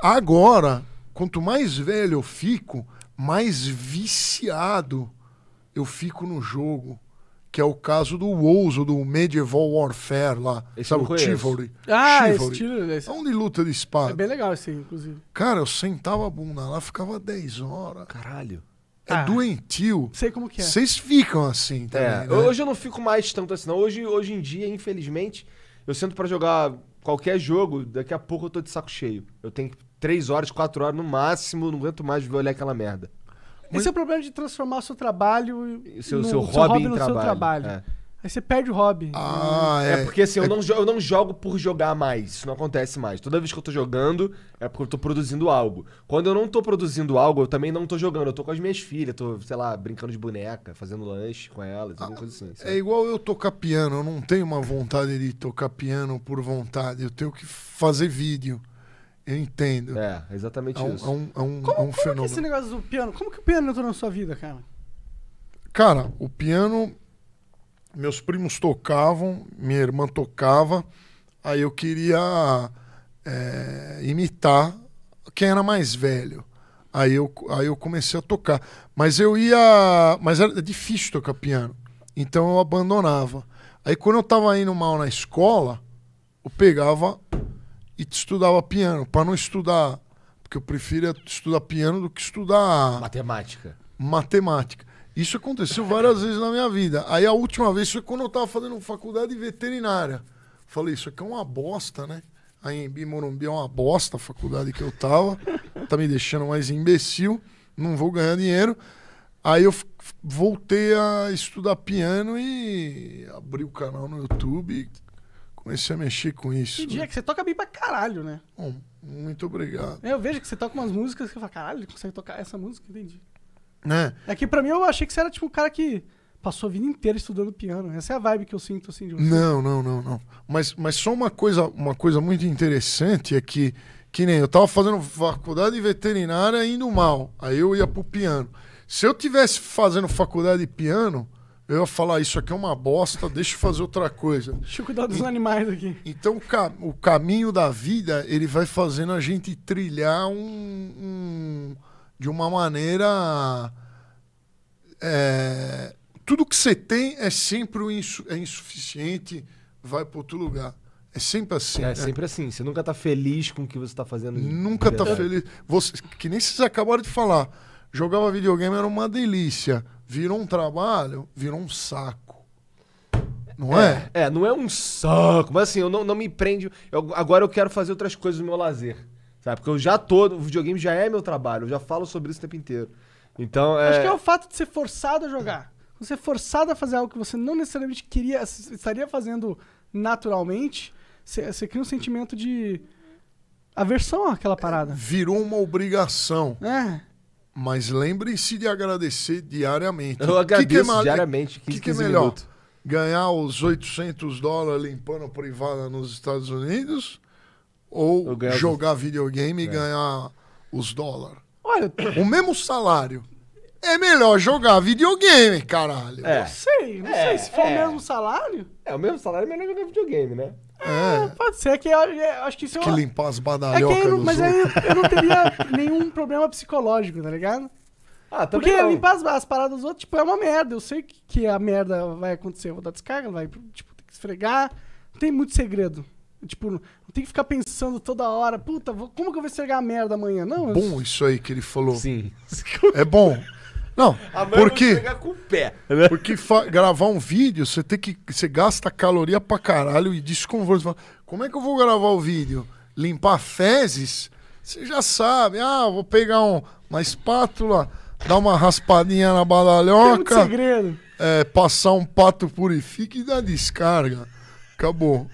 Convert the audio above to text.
Agora, quanto mais velho eu fico, mais viciado eu fico no jogo. Que é o caso do Wolzo, do Medieval Warfare lá. Esse sabe o Chivalry? Ah, Chivalry. esse tiro... É um de luta de espada. É bem legal esse, inclusive. Cara, eu sentava a bunda lá, ficava 10 horas. Caralho. É ah, doentio. Sei como que é. Vocês ficam assim é, também, é. né? Hoje eu não fico mais tanto assim, não. Hoje, hoje em dia, infelizmente, eu sento para jogar qualquer jogo, daqui a pouco eu tô de saco cheio. Eu tenho que três horas, quatro horas no máximo, não aguento mais ver olhar aquela merda. Esse é o problema de transformar o seu trabalho. Seu, no, seu, hobby, em no trabalho. seu trabalho. É. Aí você perde o hobby. Ah, é. é porque assim, eu, é Não, eu não jogo por jogar mais. Isso não acontece mais. Toda vez que eu tô jogando, é porque eu tô produzindo algo. Quando eu não tô produzindo algo, eu também não tô jogando. Eu tô com as minhas filhas, tô, sei lá, brincando de boneca, fazendo lanche com elas, ah, alguma coisa assim. Sabe? É igual eu tocar piano. Eu não tenho uma vontade de tocar piano por vontade. Eu tenho que fazer vídeo. Eu entendo. É, exatamente é um, isso. É um, é um, como, é um como é fenômeno. Como é esse negócio do piano? Como que o piano entrou na sua vida, cara? Cara, o piano... Meus primos tocavam, minha irmã tocava. Aí eu queria é, imitar quem era mais velho. Aí eu, aí eu comecei a tocar. Mas eu ia... Mas era difícil tocar piano. Então eu abandonava. Aí quando eu tava indo mal na escola, eu pegava e estudava piano, para não estudar, porque eu prefiro estudar piano do que estudar matemática. Matemática. Isso aconteceu várias vezes na minha vida. Aí a última vez foi quando eu estava fazendo faculdade veterinária. Falei, isso aqui é uma bosta, né? A Embi Morumbi é uma bosta a faculdade que eu tava. tá me deixando mais imbecil. Não vou ganhar dinheiro. Aí eu voltei a estudar piano e abri o canal no YouTube Comecei a mexer com isso. Que dia né? que você toca bem pra caralho, né? Bom, muito obrigado. Eu vejo que você toca umas músicas que eu falo, caralho, consegue tocar essa música? Entendi. Né? É que pra mim eu achei que você era tipo um cara que passou a vida inteira estudando piano. Essa é a vibe que eu sinto assim de você. Não, não, não, não. Mas, mas só uma coisa, uma coisa muito interessante é que que nem eu tava fazendo faculdade veterinária indo mal. Aí eu ia pro piano. Se eu tivesse fazendo faculdade de piano, eu ia falar, isso aqui é uma bosta, deixa eu fazer outra coisa. Deixa eu cuidar dos e, animais aqui. Então, o, ca o, caminho da vida, ele vai fazendo a gente trilhar um, um de uma maneira... É, tudo que você tem é sempre um insu é insuficiente, vai para outro lugar. É sempre assim. É, é, sempre assim. Você nunca tá feliz com o que você está fazendo. Nunca tá feliz. Você, que nem vocês acabaram de falar. Jogava videogame era uma delícia. Virou um trabalho, virou um saco. Não é, é? É, não é um saco. Mas assim, eu não, não me prendo. agora eu quero fazer outras coisas no meu lazer. Sabe? Porque eu já tô. O videogame já é meu trabalho. Eu já falo sobre isso o tempo inteiro. Então. É... Acho que é o fato de ser forçado a jogar. Você é forçado a fazer algo que você não necessariamente queria, estaria fazendo naturalmente. Você, você cria um sentimento de aversão àquela parada. Virou uma obrigação. É. Mas lembre-se de agradecer diariamente. Eu agradeço que que é diariamente. O que, que é melhor? Minutos. Ganhar os 800 dólares limpando privada nos Estados Unidos ou jogar os... videogame é. e ganhar os dólares? Olha, o mesmo salário. É melhor jogar videogame, caralho. É. Não sei, não é, sei. Se for é. o mesmo salário. É, o mesmo salário é melhor jogar videogame, né? É, pode ser. É que eu, é, acho que isso. É que limpar as badalhocas. É que eu, mas aí eu não teria nenhum problema psicológico, tá ligado? Ah, Porque não. limpar as, as, paradas dos outros, tipo, é uma merda. Eu sei que, que a merda vai acontecer. Eu vou dar descarga, vai, tipo, tem que esfregar. Não tem muito segredo. Tipo, não tem que ficar pensando toda hora, puta, como que eu vou esfregar a merda amanhã? Não. Bom isso aí que ele falou. Sim. É bom. Não, porque com o pé. Porque gravar um vídeo, você tem que você gasta caloria pra caralho e desconforto. Como é que eu vou gravar o vídeo? Limpar fezes? Você já sabe. Ah, vou pegar um, uma espátula, dar uma raspadinha na badalhoca. Tem segredo. É, passar um pato purifique e dar descarga. Acabou.